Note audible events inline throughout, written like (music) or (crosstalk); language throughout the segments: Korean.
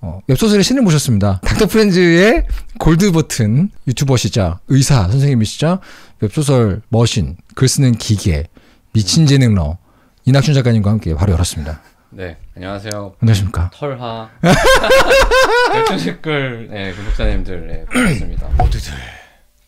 어, 웹소설의 신을 모셨습니다. 닥터프렌즈의 골드 버튼 유튜버시자 의사 선생님이시자 웹소설 머신, 글 쓰는 기계, 미친 재능러 이낙준 작가님과 함께 바로 열었습니다. 네, 안녕하세요. 안녕하십니까? 털하 웹툰 (laughs) 댓글 네, 구독자님들 네, 반갑습니다. 모두들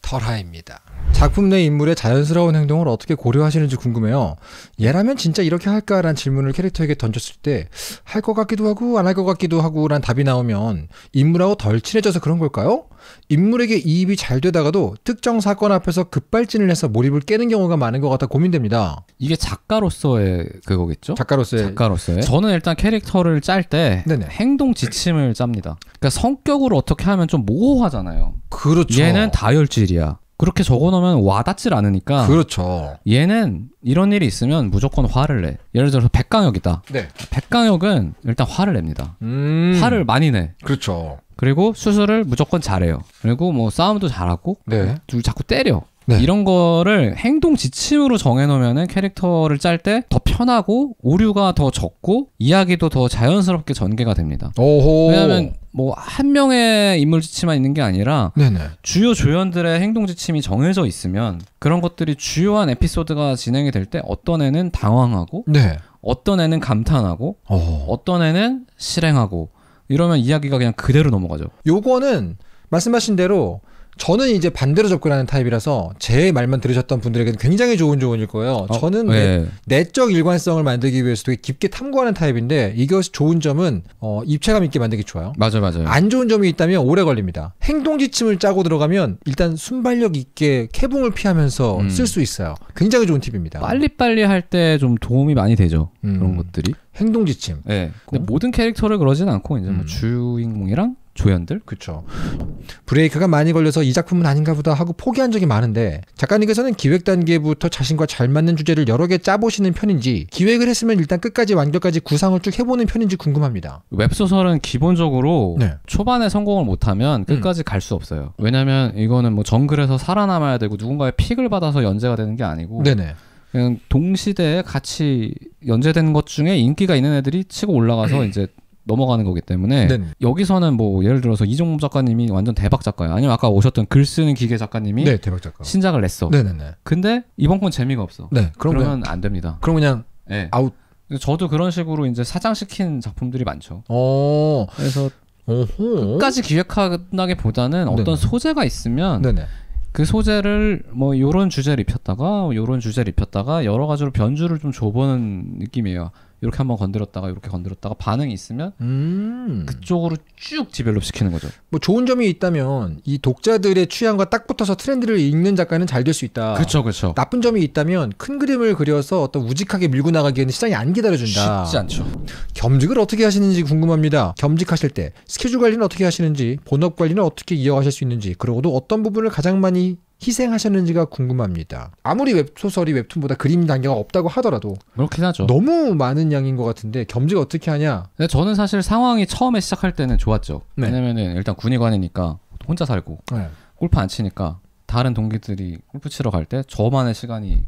털하입니다. 작품 내 인물의 자연스러운 행동을 어떻게 고려하시는지 궁금해요. 얘라면 진짜 이렇게 할까라는 질문을 캐릭터에게 던졌을 때 할 것 같기도 하고 안 할 것 같기도 하고 란 답이 나오면 인물하고 덜 친해져서 그런 걸까요? 인물에게 이입이 잘 되다가도 특정 사건 앞에서 급발진을 해서 몰입을 깨는 경우가 많은 것 같아 고민됩니다. 이게 작가로서의 그거겠죠? 작가로서의 작가로서의 저는 일단 캐릭터를 짤 때 행동 지침을 짭니다. 그러니까 성격으로 어떻게 하면 좀 모호하잖아요. 그렇죠. 얘는 다혈질이야. 그렇게 적어놓으면 와닿질 않으니까. 그렇죠. 얘는 이런 일이 있으면 무조건 화를 내. 예를 들어서 백강혁이다. 네. 백강혁은 일단 화를 냅니다. 음... 화를 많이 내. 그렇죠. 그리고 수술을 무조건 잘해요. 그리고 뭐 싸움도 잘하고 네. 자꾸 때려. 네. 이런 거를 행동 지침으로 정해놓으면 캐릭터를 짤 때 더 편하고 오류가 더 적고 이야기도 더 자연스럽게 전개가 됩니다. 오호. 왜냐하면 뭐 한 명의 인물 지침만 있는 게 아니라 네네. 주요 조연들의 행동 지침이 정해져 있으면 그런 것들이 주요한 에피소드가 진행이 될 때 어떤 애는 당황하고 네. 어떤 애는 감탄하고 오. 어. 어떤 애는 실행하고 이러면 이야기가 그냥 그대로 넘어가죠. 요거는 말씀하신 대로 저는 이제 반대로 접근하는 타입이라서 제 말만 들으셨던 분들에게는 굉장히 좋은 조언일 거예요. 어, 저는 네. 내, 적 일관성을 만들기 위해서 되게 깊게 탐구하는 타입인데 이것이 좋은 점은 어, 입체감 있게 만들기 좋아요. 맞아요, 맞아요. 안 좋은 점이 있다면 오래 걸립니다. 행동 지침을 짜고 들어가면 일단 순발력 있게 캐붕을 피하면서 음. 쓸수 있어요. 굉장히 좋은 팁입니다. 빨리빨리 할 때 좀 도움이 많이 되죠. 음. 그런 것들이. 행동 지침. 네. 예. 근데 모든 캐릭터를 그러진 않고 이제 뭐 음. 뭐 주인공이랑 조연들. 그렇죠. 브레이크가 많이 걸려서 이 작품은 아닌가 보다 하고 포기한 적이 많은데 작가님께서는 기획 단계부터 자신과 잘 맞는 주제를 여러 개 짜보시는 편인지 기획을 했으면 일단 끝까지 완결까지 구상을 쭉 해보는 편인지 궁금합니다. 웹소설은 기본적으로 네. 초반에 성공을 못하면 끝까지 음. 갈수 없어요. 왜냐면 하 이거는 뭐 정글에서 살아남아야 되고 누군가의 픽을 받아서 연재가 되는 게 아니고 네네. 그냥 동시대에 같이 연재된 것 중에 인기가 있는 애들이 치고 올라가서 (clears throat) 이제 넘어가는 거기 때문에 네 여기서는 뭐 예를 들어서 이종범 작가님이 완전 대박 작가예요 아니면 아까 오셨던 글 쓰는 기계 작가님이 네, 대박 작가. 신작을 냈어 네네네. 근데 이번 건 재미가 없어 네, 그러면 안 됩니다 그럼 그냥 네. 아웃 저도 그런 식으로 이제 사장시킨 작품들이 많죠 어. 그래서 어호 끝까지 기획하기보다는 어떤 네네. 소재가 있으면 네네. 그 소재를 뭐 요런 주제를 입혔다가 요런 주제를 입혔다가 여러 가지로 변주를 좀 줘보는 느낌이에요 이렇게 한번 건드렸다가 이렇게 건드렸다가 반응이 있으면 음. 그쪽으로 쭉 디벨롭 시키는 거죠. 뭐 좋은 점이 있다면 이 독자들의 취향과 딱 붙어서 트렌드를 읽는 작가는 잘 될 수 있다. 그렇죠, 그렇죠. 나쁜 점이 있다면 큰 그림을 그려서 어떤 우직하게 밀고 나가기에는 시장이 안 기다려준다. 쉽지 않죠. 겸직을 어떻게 하시는지 궁금합니다. 겸직하실 때 스케줄 관리는 어떻게 하시는지, 본업 관리는 어떻게 이어가실 수 있는지, 그러고도 어떤 부분을 가장 많이 희생하셨는지가 궁금합니다. 아무리 웹소설이 웹툰보다 그림 단계가 없다고 하더라도 그렇긴 하죠. 너무 많은 양인 것 같은데 겸직 어떻게 하냐? 근 저는 사실 상황이 처음에 시작할 때는 좋았죠. 네. 왜냐면은 일단 군의관이니까 혼자 살고 네. 골프 안 치니까 다른 동기들이 골프 치러 갈 때 저만의 시간이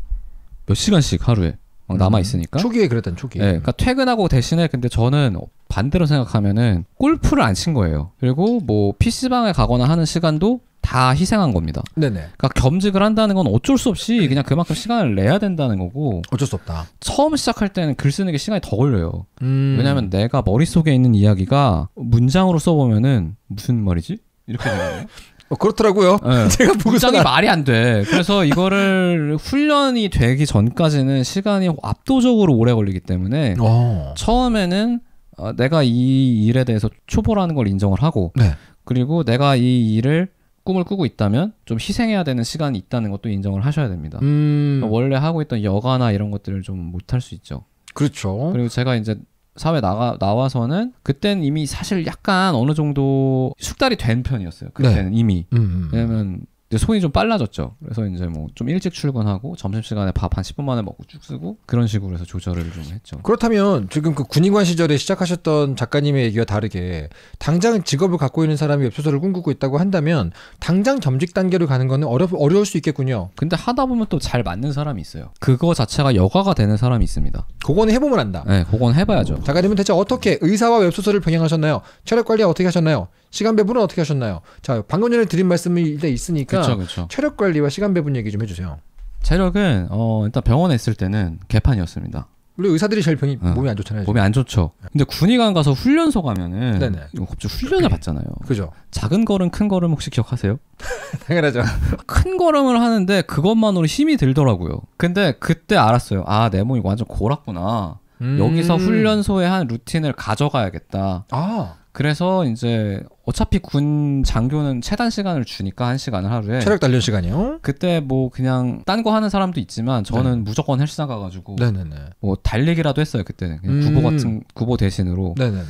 몇 시간씩 하루에 막 남아 음. 있으니까 음, 초기에 그랬던 초기에. 네, 그러니까 퇴근하고 대신에 근데 저는 반대로 생각하면은 골프를 안 친 거예요. 그리고 뭐 PC방에 가거나 하는 시간도 다 희생한 겁니다. 네네. 그러니까 겸직을 한다는 건 어쩔 수 없이 그냥 그만큼 시간을 내야 된다는 거고 어쩔 수 없다. 처음 시작할 때는 글 쓰는 게 시간이 더 걸려요. 음. 왜냐하면 내가 머릿속에 있는 이야기가 문장으로 써보면은 무슨 말이지? 이렇게 되요 (laughs) 어, 그렇더라고요. 네. (laughs) 제가 보고장이 말이 안 돼. 그래서 이거를 훈련이 되기 전까지는 시간이 압도적으로 오래 걸리기 때문에 오. 어. 처음에는 어, 내가 이 일에 대해서 초보라는 걸 인정을 하고 네. 그리고 내가 이 일을 꿈을 꾸고 있다면 좀 희생해야 되는 시간이 있다는 것도 인정을 하셔야 됩니다. 음. 그러니까 원래 하고 있던 여가나 이런 것들을 좀 못할 수 있죠. 그렇죠. 그리고 제가 이제 사회 나가 나와서는 그때는 이미 사실 약간 어느 정도 숙달이 된 편이었어요. 그때는 네. 이미 음, 음. 음. 왜냐면 손이 좀 빨라졌죠. 그래서 이제 뭐 좀 일찍 출근하고 점심시간에 밥 한 10분 만에 먹고 쭉 쓰고 그런 식으로 해서 조절을 좀 했죠. 그렇다면 지금 그 군인관 시절에 시작하셨던 작가님의 얘기와 다르게 당장 직업을 갖고 있는 사람이 웹소설을 꿈꾸고 있다고 한다면 당장 점직 단계로 가는 거는 어려, 어려울 수 있겠군요. 근데 하다 보면 또 잘 맞는 사람이 있어요. 그거 자체가 여가가 되는 사람이 있습니다. 그거는 해보면 안다. 네, 그건 해봐야죠. 작가님은 대체 어떻게 의사와 웹소설을 병행하셨나요? 체력 관리 어떻게 하셨나요? 시간 배분은 어떻게 하셨나요? 자, 방금 전에 드린 말씀이 일단 있으니까 그쵸, 그쵸. 체력 관리와 시간 배분 얘기 좀 해주세요. 체력은 어, 일단 병원에 있을 때는 개판이었습니다. 우리 의사들이 제일 병이 어, 몸이 안 좋잖아요. 몸이 안 좋죠. 네. 근데 군의관 가서 훈련소 가면은 네네. 갑자기 훈련을 받잖아요. 그죠. 작은 걸음, 큰 걸음 혹시 기억하세요? (laughs) 당연하죠. (laughs) 큰 걸음을 하는데 그것만으로 힘이 들더라고요. 근데 그때 알았어요. 아, 내 몸이 완전 골랐구나 음... 여기서 훈련소에 한 루틴을 가져가야겠다. 아. 그래서 이제 어차피 군 장교는 최단 시간을 주니까 한 시간을 하루에 체력 단련 시간이요. 그때 뭐 그냥 딴 거 하는 사람도 있지만 저는 네. 무조건 헬스장 가가지고 네네네. 뭐 달리기라도 했어요 그때는 그냥 음. 구보 같은 구보 대신으로. 네네네.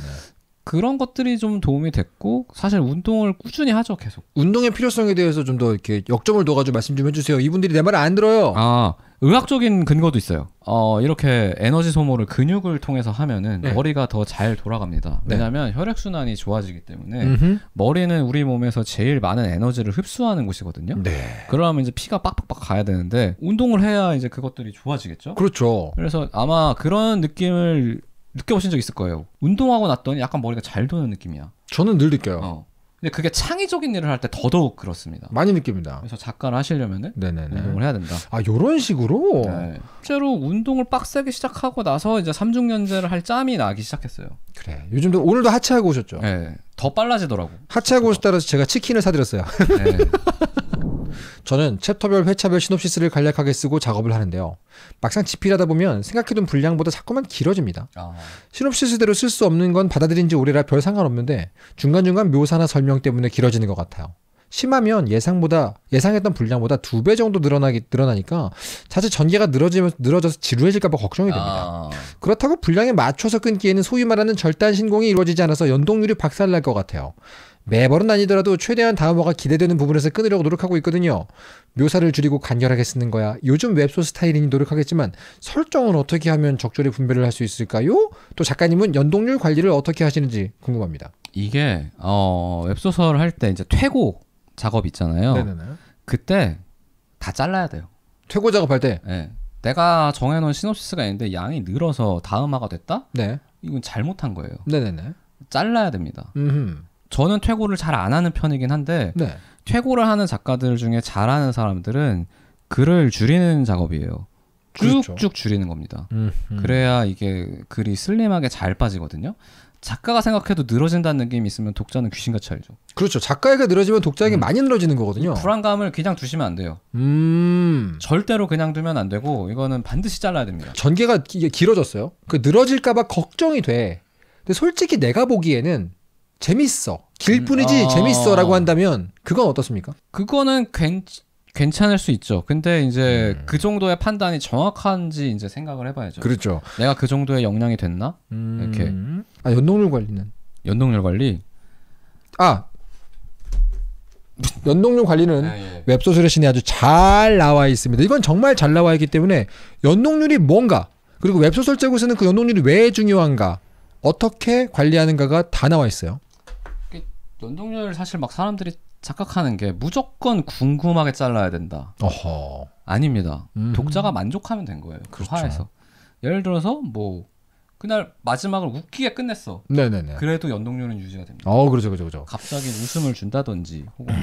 그런 것들이 좀 도움이 됐고 사실 운동을 꾸준히 하죠 계속. 운동의 필요성에 대해서 좀 더 이렇게 역점을 둬가지고 말씀 좀 해주세요. 이분들이 내 말을 안 들어요. 아 의학적인 근거도 있어요. 어, 이렇게 에너지 소모를 근육을 통해서 하면은 네. 머리가 더 잘 돌아갑니다. 네. 왜냐하면 혈액 순환이 좋아지기 때문에 음흠. 머리는 우리 몸에서 제일 많은 에너지를 흡수하는 곳이거든요. 네. 그러면 이제 피가 빡빡빡 가야 되는데 운동을 해야 이제 그것들이 좋아지겠죠. 그렇죠. 그래서 아마 그런 느낌을 느껴보신 적 있을 거예요. 운동하고 났더니 약간 머리가 잘 도는 느낌이야. 저는 늘 느껴요. 어. 근데 그게 창의적인 일을 할 때 더더욱 그렇습니다. 많이 느낍니다. 그래서 작가를 하시려면은 네네네. 운동을 해야 된다. 아 이런 식으로 네. 실제로 운동을 빡세게 시작하고 나서 이제 삼중연재를 할 짬이 나기 시작했어요. 그래. 요즘도 오늘도 하체하고 오셨죠? 네. 더 빨라지더라고. 하체하고 오셨다라서 제가 치킨을 사드렸어요. 네. (laughs) 저는 챕터별 회차별 시놉시스를 간략하게 쓰고 작업을 하는데요. 막상 집필하다 보면 생각해둔 분량보다 자꾸만 길어집니다. 아. 시놉시스대로 쓸 수 없는 건 받아들인 지 오래라 별 상관없는데 중간중간 묘사나 설명 때문에 길어지는 것 같아요. 심하면 예상보다 예상했던 분량보다 두 배 정도 늘어나기 늘어나니까 자칫 전개가 늘어지면 늘어져서 지루해질까봐 걱정이 됩니다. 아... 그렇다고 분량에 맞춰서 끊기에는 소위 말하는 절단 신공이 이루어지지 않아서 연동률이 박살날 것 같아요. 매번은 아니더라도 최대한 다음화가 기대되는 부분에서 끊으려고 노력하고 있거든요. 묘사를 줄이고 간결하게 쓰는 거야. 요즘 웹소 스타일이니 노력하겠지만 설정은 어떻게 하면 적절히 분배를 할 수 있을까요? 또 작가님은 연동률 관리를 어떻게 하시는지 궁금합니다. 이게 어, 웹소설 할때 이제 퇴고 작업 있잖아요. 네네네. 그때 다 잘라야 돼요. 퇴고 작업할 때. 네. 내가 정해놓은 시놉시스가 있는데 양이 늘어서 다음화가 됐다? 네. 이건 잘못한 거예요. 네네네. 잘라야 됩니다. 음흠. 저는 퇴고를 잘 안 하는 편이긴 한데 네. 퇴고를 하는 작가들 중에 잘하는 사람들은 글을 줄이는 작업이에요. 쭉쭉 그렇죠. 줄이는 겁니다. 음, 음. 그래야 이게 글이 슬림하게 잘 빠지거든요. 작가가 생각해도 늘어진다는 느낌이 있으면 독자는 귀신같이 알죠. 그렇죠. 작가에게 늘어지면 독자에게 음. 많이 늘어지는 거거든요. 불안감을 그냥 두시면 안 돼요. 음. 절대로 그냥 두면 안 되고 이거는 반드시 잘라야 됩니다. 전개가 길어졌어요. 그 늘어질까봐 걱정이 돼. 근데 솔직히 내가 보기에는 재밌어 길뿐이지 음, 아. 재밌어라고 한다면 그건 어떻습니까? 그거는 괜 괜찮을 수 있죠. 근데 이제 음. 그 정도의 판단이 정확한지 이제 생각을 해봐야죠. 그렇죠. 내가 그 정도의 역량이 됐나? 음. 이렇게. 아 연동률 관리는? 연동률 관리. 아 연동률 관리는 아, 예. 예. 웹소설의 신에 아주 잘 나와 있습니다. 이건 정말 잘 나와 있기 때문에 연동률이 뭔가 그리고 웹소설책으로 쓰는 그 연동률이 왜 중요한가 어떻게 관리하는가가 다 나와 있어요. 연동률 사실 막 사람들이 착각하는 게 무조건 궁금하게 잘라야 된다. 어허. 아닙니다. 음. 독자가 만족하면 된 거예요. 그 그렇죠. 화에서. 예를 들어서 뭐 그날 마지막을 웃기게 끝냈어. 네네네. 그래도 연동률은 유지가 됩니다. 어, 그렇죠, 그렇죠, 그렇죠. 갑자기 웃음을 준다든지 혹은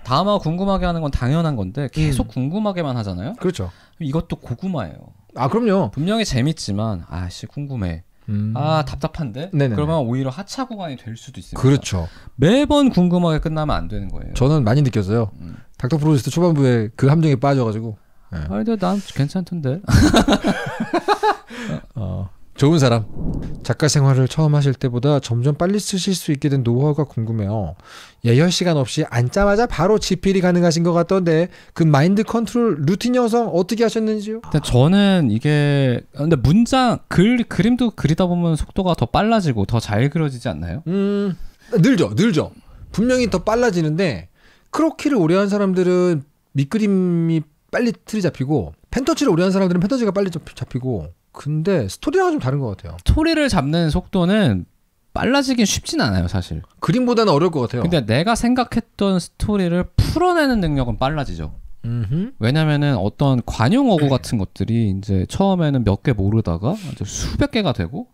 뭐다음 궁금하게 하는 건 당연한 건데 계속 음. 궁금하게만 하잖아요. 그렇죠. 이것도 고구마예요. 아, 그럼요. 분명히 재밌지만 아씨 궁금해. 음. 아 답답한데 네네네. 그러면 오히려 하차 구간이 될 수도 있습니 그렇죠. 매번 궁금하게 끝나면 안 되는 거예요. 저는 많이 느꼈어요. 음. 닥터 프로젝트 초반부에 그 함정에 빠져가지고. 네. 아 근데 난 괜찮던데. (laughs) 어. 좋은 사람. 작가 생활을 처음 하실 때보다 점점 빨리 쓰실 수 있게 된 노하우가 궁금해요. 예열 시간 없이 앉자마자 바로 집필이 가능하신 것 같던데 그 마인드 컨트롤 루틴 형성 어떻게 하셨는지요? 근데 저는 이게 아, 근데 문장 글 그림도 그리다 보면 속도가 더 빨라지고 더 잘 그려지지 않나요? 음 늘죠 늘죠 분명히 더 빨라지는데 크로키를 오래 한 사람들은 밑그림이 빨리 틀이 잡히고 펜터치를 오래 한 사람들은 펜터치가 빨리 잡히고 근데 스토리랑 좀 다른 것 같아요. 토리를 잡는 속도는 빨라지긴 쉽진 않아요, 사실. 그림보다는 어려울 것 같아요. 근데 내가 생각했던 스토리를 풀어내는 능력은 빨라지죠. 왜냐면은 어떤 관용어구 같은 것들이 이제 처음에는 몇 개 모르다가 이제 수백 개가 되고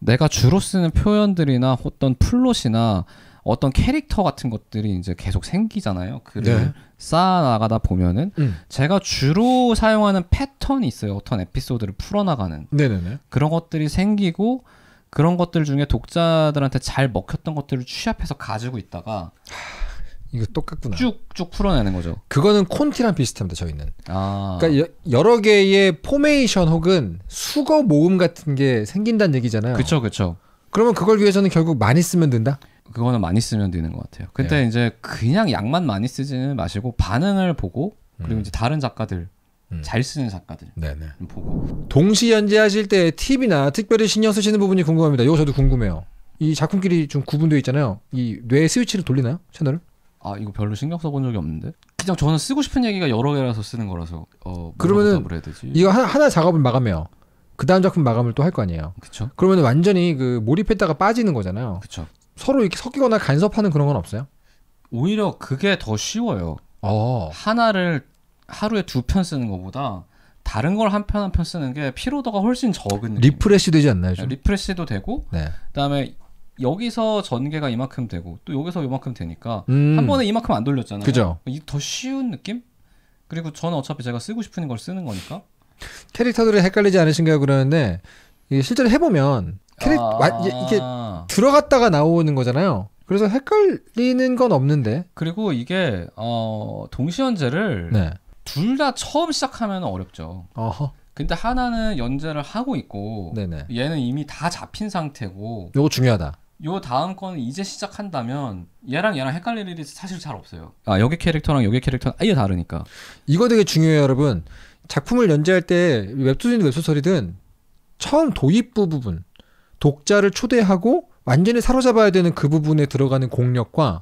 내가 주로 쓰는 표현들이나 어떤 플롯이나 어떤 캐릭터 같은 것들이 이제 계속 생기잖아요. 글을 네. 쌓아 나가다 보면은 음. 제가 주로 사용하는 패턴이 있어요. 어떤 에피소드를 풀어나가는 네네네. 그런 것들이 생기고 그런 것들 중에 독자들한테 잘 먹혔던 것들을 취합해서 가지고 있다가 하, 이거 똑같구나. 쭉쭉 풀어내는 거죠. 그거는 콘티랑 비슷합니다. 저희는. 아. 그러니까 여, 러 개의 포메이션 혹은 수거 모음 같은 게 생긴다는 얘기잖아요. 그렇죠, 그렇죠. 그러면 그걸 위해서는 결국 많이 쓰면 된다. 그거는 많이 쓰면 되는 것 같아요. 근데 네. 이제 그냥 약만 많이 쓰지는 마시고 반응을 보고 그리고 음. 이제 다른 작가들 음. 잘 쓰는 작가들 네네. 보고 동시 연재하실 때 팁이나 특별히 신경 쓰시는 부분이 궁금합니다. 이거 저도 궁금해요. 이 작품끼리 좀 구분되어 있잖아요. 이 뇌 스위치를 돌리나요? 채널을? 아 이거 별로 신경 써본 적이 없는데 그냥 저는 쓰고 싶은 얘기가 여러 개라서 쓰는 거라서 어 그러면은 이거 하나, 하나 작업을 마감해요. 그 다음 작품 마감을 또 할 거 아니에요. 그렇죠. 그러면 완전히 그 몰입했다가 빠지는 거잖아요. 그렇죠. 서로 이렇게 섞이거나 간섭하는 그런 건 없어요? 오히려 그게 더 쉬워요. 어. 하나를 하루에 두 편 쓰는 것보다 다른 걸 한 편 한 편 쓰는 게 피로도가 훨씬 적은 리프레시 되지 않나요? 좀? 리프레시도 되고 네. 그다음에 여기서 전개가 이만큼 되고 또 여기서 이만큼 되니까 음. 한 번에 이만큼 안 돌렸잖아요. 그죠? 더 쉬운 느낌? 그리고 저는 어차피 제가 쓰고 싶은 걸 쓰는 거니까 캐릭터들이 헷갈리지 않으신가요? 그러는데 실제로 해보면 캐릭 아... 이게 들어갔다가 나오는 거잖아요. 그래서 헷갈리는 건 없는데. 그리고 이게 어, 동시연재를 네. 둘다 처음 시작하면 어렵죠. 어허. 근데 하나는 연재를 하고 있고 네네. 얘는 이미 다 잡힌 상태고 요거 중요하다. 요 다음 건 이제 시작한다면 얘랑 얘랑 헷갈릴 일이 사실 잘 없어요. 아 여기 캐릭터랑 여기 캐릭터는 아예 다르니까. 이거 되게 중요해요, 여러분. 작품을 연재할 때 웹툰이든 웹소설이든 처음 도입부 부분 독자를 초대하고 완전히 사로잡아야 되는 그 부분에 들어가는 공력과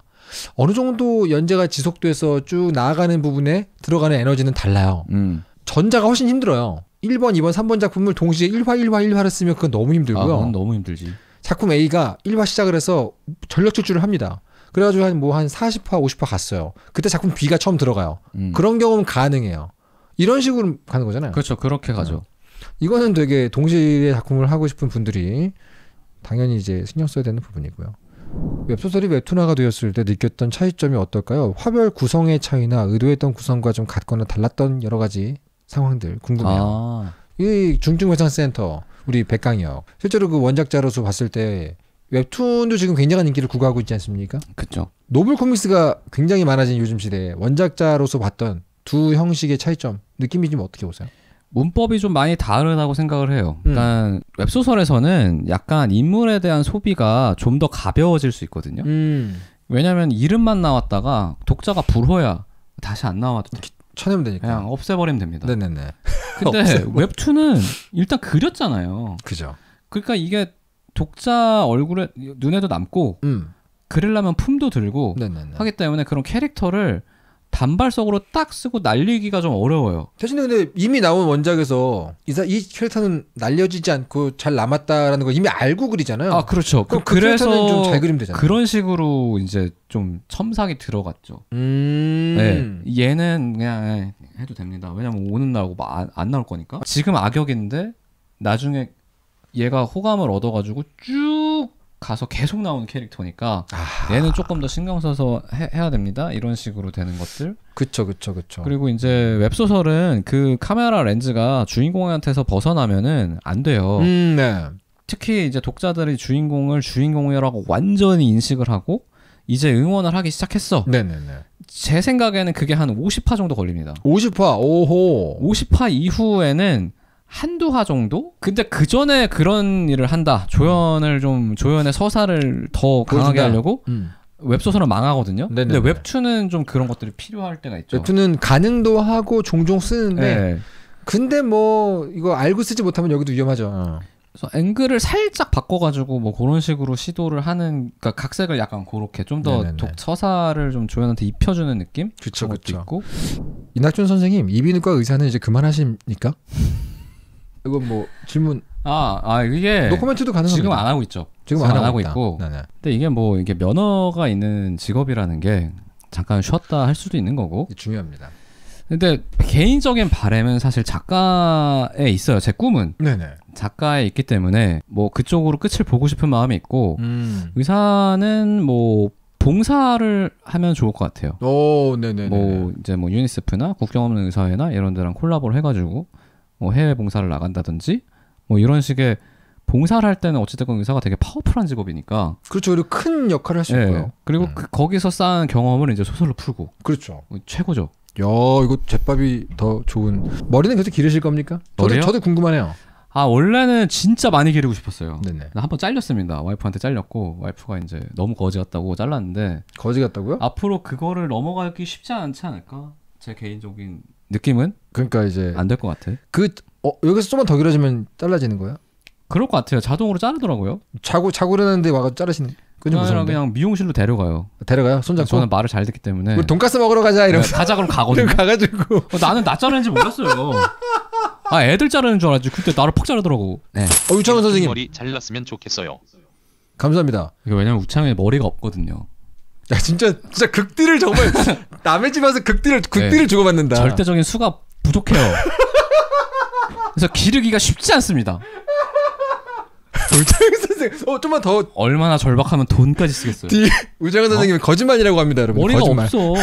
어느 정도 연재가 지속돼서 쭉 나아가는 부분에 들어가는 에너지는 달라요. 음. 전자가 훨씬 힘들어요. 1번, 2번, 3번 작품을 동시에 1화, 1화, 1화를 쓰면 그건 너무 힘들고요. 아, 너무 힘들지. 작품 A가 1화 시작을 해서 전력 출출을 합니다. 그래가지고 한 뭐한 뭐한 40화, 50화 갔어요. 그때 작품 B가 처음 들어가요. 음. 그런 경우는 가능해요. 이런 식으로 가는 거잖아요. 그렇죠. 그렇게 가죠. 음. 이거는 되게 동시에 작품을 하고 싶은 분들이 당연히 이제 신경 써야 되는 부분이고요. 웹소설이 웹툰화가 되었을 때 느꼈던 차이점이 어떨까요? 화별 구성의 차이나 의도했던 구성과 좀 같거나 달랐던 여러 가지 상황들 궁금해요. 아. 이 중증회상센터 우리 백강혁 실제로 그 원작자로서 봤을 때 웹툰도 지금 굉장한 인기를 구가하고 있지 않습니까? 그렇죠. 노블 코믹스가 굉장히 많아진 요즘 시대에 원작자로서 봤던 두 형식의 차이점 느낌이 좀 어떻게 보세요? 문법이 좀 많이 다르다고 생각을 해요. 일단 음. 웹소설에서는 약간 인물에 대한 소비가 좀 더 가벼워질 수 있거든요. 음. 왜냐면 이름만 나왔다가 독자가 불호야 다시 안 나와도 돼. 쳐내면 되니까 그냥 없애버리면 됩니다. 네네네. (laughs) 근데 웹툰은 일단 그렸잖아요. 그죠. 그러니까 이게 독자 얼굴에 눈에도 남고 음. 그릴라면 품도 들고 네네네. 하기 때문에 그런 캐릭터를 단발석으로 딱 쓰고 날리기가 좀 어려워요. 대신에 근데 이미 나온 원작에서 이사 이 캐릭터는 날려지지 않고 잘 남았다라는 걸 이미 알고 그리잖아요. 아 그렇죠. 그럼 그, 그 그래서 좀잘 그리면 되잖아요. 그런 식으로 이제 좀 첨삭이 들어갔죠. 음... 네, 얘는 그냥 예, 해도 됩니다. 왜냐면 오는 날고 안, 안 나올 거니까. 지금 악역인데 나중에 얘가 호감을 얻어가지고 쭉 가서 계속 나오는 캐릭터니까 아하. 얘는 조금 더 신경 써서 해, 야 됩니다 이런 식으로 되는 것들 그쵸 그쵸 그쵸 그리고 이제 웹소설은 그 카메라 렌즈가 주인공한테서 벗어나면은 안 돼요 음, 네. 특히 이제 독자들이 주인공을 주인공이라고 완전히 인식을 하고 이제 응원을 하기 시작했어 네네네 제 생각에는 그게 한 50화 정도 걸립니다 50화 오호 50화 이후에는 한두 화 정도? 근데 그 전에 그런 일을 한다. 조연을 좀 조연의 서사를 더 강하게 보여준다. 하려고 음. 웹소설은 망하거든요. 네네네. 근데 웹툰은 좀 그런 것들이 필요할 때가 있죠. 웹툰은 가능도 하고 종종 쓰는데 네. 근데 뭐 이거 알고 쓰지 못하면 여기도 위험하죠. 어. 그래서 앵글을 살짝 바꿔가지고 뭐 그런 식으로 시도를 하는 그러니까 각색을 약간 그렇게 좀 더 서사를 좀 조연한테 입혀주는 느낌 그쵸, 그쵸 있고 이낙준 선생님 이비인후과 의사는 이제 그만하십니까? 이건 뭐 질문 아, 아 이게 노코멘트도 가능합니다. 지금 안 하고 있죠. 지금, 지 안, 하고 있다. 있고. 네네. 근데 이게 뭐 이게 면허가 있는 직업이라는 게 잠깐 쉬었다 할 수도 있는 거고. 중요합니다. 근데 개인적인 바램은 사실 작가에 있어요. 제 꿈은 네네. 작가에 있기 때문에 뭐 그쪽으로 끝을 보고 싶은 마음이 있고 음. 의사는 뭐 봉사를 하면 좋을 것 같아요. 오, 네네. 뭐 이제 뭐 유니세프나 국경 없는 의사회나 이런 데랑 콜라보를 해가지고 뭐 해외 봉사를 나간다든지 뭐 이런 식의 봉사를 할 때는 어찌됐건 의사가 되게 파워풀한 직업이니까. 그렇죠. 그리고 큰 역할을 할수 예. 있고요. 그리고 음. 그 거기서 쌓은 경험을 이제 소설로 풀고. 그렇죠. 뭐 최고죠. 야, 이거 제밥이 더 좋은. 머리는 계속 기르실 겁니까? 머리요? 저도, 저도 궁금하네요. 아, 원래는 진짜 많이 기르고 싶었어요. 네네. 나 한 번 잘렸습니다. 와이프한테 잘렸고, 와이프가 이제 너무 거지 같다고 잘랐는데. 거지 같다고요? 앞으로 그거를 넘어가기 쉽지 않지 않을까? 제 개인적인 느낌은 그러니까 이제 안 될 것 같아. 그 어, 여기서 좀만 더 길어지면 잘라지는 거야? 그럴 것 같아요. 자동으로 자르더라고요. 자고 자고르는데 와가 자르시는. 그냥 그냥 미용실로 데려가요. 데려가요? 그러니까 손잡고. 저는 말을 잘 듣기 때문에. 우리 돈까스 먹으러 가자 이러면서. 가자 그럼 가거든요. (laughs) 가가지고. 어, 나는 나 자르는지 몰랐어요. 아 애들 자르는 줄 알았지. 그때 나를 팍 자르더라고. 네. 어 유창훈 선생님. 머리 잘랐으면 좋겠어요. 감사합니다. 이게 왜냐면 우창이 머리가 없거든요. 야 진짜 진짜 극딜을 정말 (laughs) 남의 집에서 극딜을 극딜을 네. 주고받는다. 절대적인 수가 부족해요. 그래서 기르기가 쉽지 않습니다. 우장 선생, 어 좀만 더 얼마나 절박하면 돈까지 쓰겠어요. 우장 선생님 어? 거짓말이라고 합니다, 여러분. 머리가 거짓말. 없어.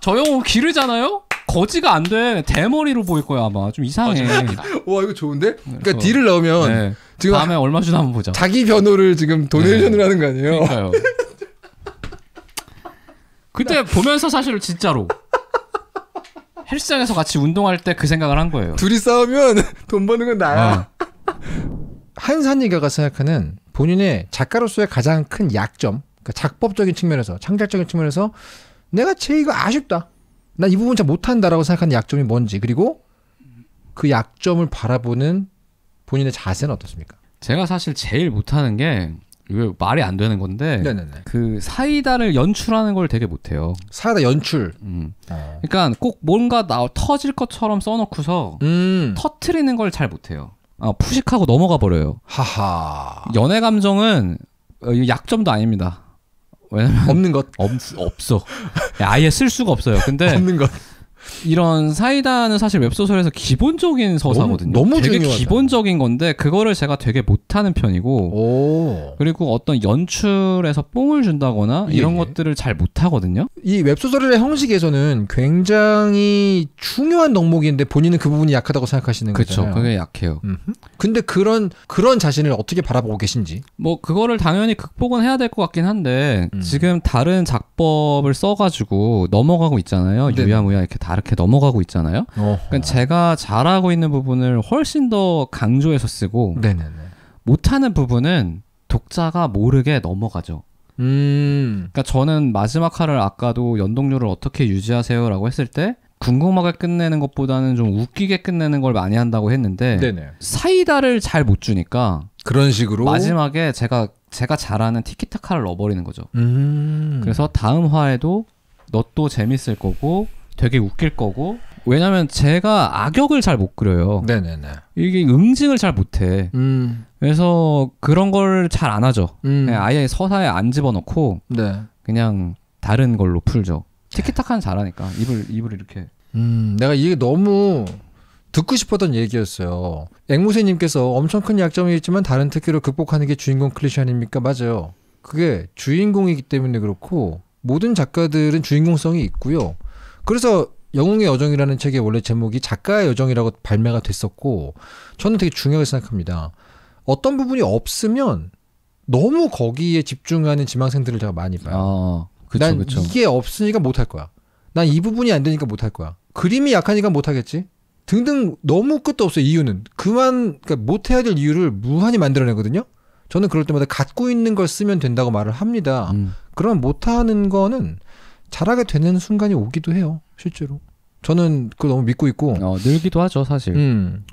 저 형은 기르잖아요. 거지가 안 돼. 대머리로 보일 거야 아마. 좀 이상해. 어, (laughs) 와 이거 좋은데? 그러니까 딜을 넣으면 네. 지금 다음에 얼마 주나 한번 보자. 자기 변호를 지금 돈을 네. 하는거 아니에요? 그러니까요. 그때 나... 보면서 사실 진짜로 (laughs) 헬스장에서 같이 운동할 때 그 생각을 한 거예요. 둘이 싸우면 (laughs) 돈 버는 건 나야. 어. (laughs) 한산이가가 생각하는 본인의 작가로서의 가장 큰 약점, 그러니까 작법적인 측면에서, 창작적인 측면에서 내가 제 이거 아쉽다. 나 이 부분 잘 못한다라고 생각하는 약점이 뭔지, 그리고 그 약점을 바라보는 본인의 자세는 어떻습니까? 제가 사실 제일 못하는 게 이게 말이 안 되는 건데 네네네. 그 사이다를 연출하는 걸 되게 못해요. 사이다 연출. 음. 아. 그러니까 꼭 뭔가 나 터질 것처럼 써놓고서 음. 터트리는 걸 잘 못해요. 아, 푸식하고 넘어가 버려요. 하하. 연애 감정은 어, 약점도 아닙니다. 왜냐면 없는 것 없, 없어. 아예 쓸 수가 없어요. 근데 없는 것. 이런 사이다는 사실 웹소설에서 기본적인 서사거든요. 너무, 너무 되게 중요하잖 기본적인 건데 그거를 제가 되게 못하는 편이고 오. 그리고 어떤 연출에서 뽕을 준다거나 예, 이런 것들을 잘 못하거든요. 이 웹소설의 형식에서는 굉장히 중요한 덕목인데 본인은 그 부분이 약하다고 생각하시는 그쵸, 거잖아요. 그게 약해요. 음흠. 근데 그런 그런 자신을 어떻게 바라보고 계신지. 뭐 그거를 당연히 극복은 해야 될 것 같긴 한데 음. 지금 다른 작법을 써가지고 넘어가고 있잖아요. 네. 유야무야 이렇게 다 이렇게 넘어가고 있잖아요. 그러니까 제가 잘하고 있는 부분을 훨씬 더 강조해서 쓰고 네네네. 못하는 부분은 독자가 모르게 넘어가죠. 음. 그러니까 저는 마지막 화를 아까도 연동률을 어떻게 유지하세요라고 했을 때 궁금하게 끝내는 것보다는 좀 웃기게 끝내는 걸 많이 한다고 했는데 네네. 사이다를 잘 못 주니까 그런 식으로 마지막에 제가 제가 잘하는 티키타카를 넣어버리는 거죠. 음. 그래서 다음 화에도 너또 재밌을 거고 되게 웃길 거고 왜냐면 제가 악역을 잘 못 그려요. 네네네. 이게 응징을 잘 못해. 음. 그래서 그런 걸 잘 안 하죠. 음. 네, 아예 서사에 안 집어넣고 네. 그냥 다른 걸로 풀죠. 네. 티키타카는 잘하니까 입을 입을 이렇게. 음, 내가 이게 너무 듣고 싶었던 얘기였어요. 앵무새님께서 엄청 큰 약점이 있지만 다른 특기로 극복하는 게 주인공 클리셰 아닙니까? 맞아요. 그게 주인공이기 때문에 그렇고 모든 작가들은 주인공성이 있고요. 그래서 영웅의 여정이라는 책의 원래 제목이 작가의 여정이라고 발매가 됐었고 저는 되게 중요하게 생각합니다. 어떤 부분이 없으면 너무 거기에 집중하는 지망생들을 제가 많이 봐요. 어, 그쵸, 난 그쵸. 이게 없으니까 못할 거야. 난 이 부분이 안 되니까 못할 거야. 그림이 약하니까 못하겠지. 등등 너무 끝도 없어요. 이유는 그만 그러니까 못해야 될 이유를 무한히 만들어내거든요. 저는 그럴 때마다 갖고 있는 걸 쓰면 된다고 말을 합니다. 음. 그러면 못하는 거는 잘하게 되는 순간이 오기도 해요. 실제로. 저는 그걸 너무 믿고 있고. 어, 늘기도 하죠, 사실. 음.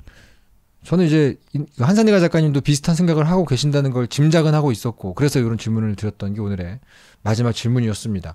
저는 이제 한산이가 작가님도 비슷한 생각을 하고 계신다는 걸 짐작은 하고 있었고 그래서 이런 질문을 드렸던 게 오늘의 마지막 질문이었습니다.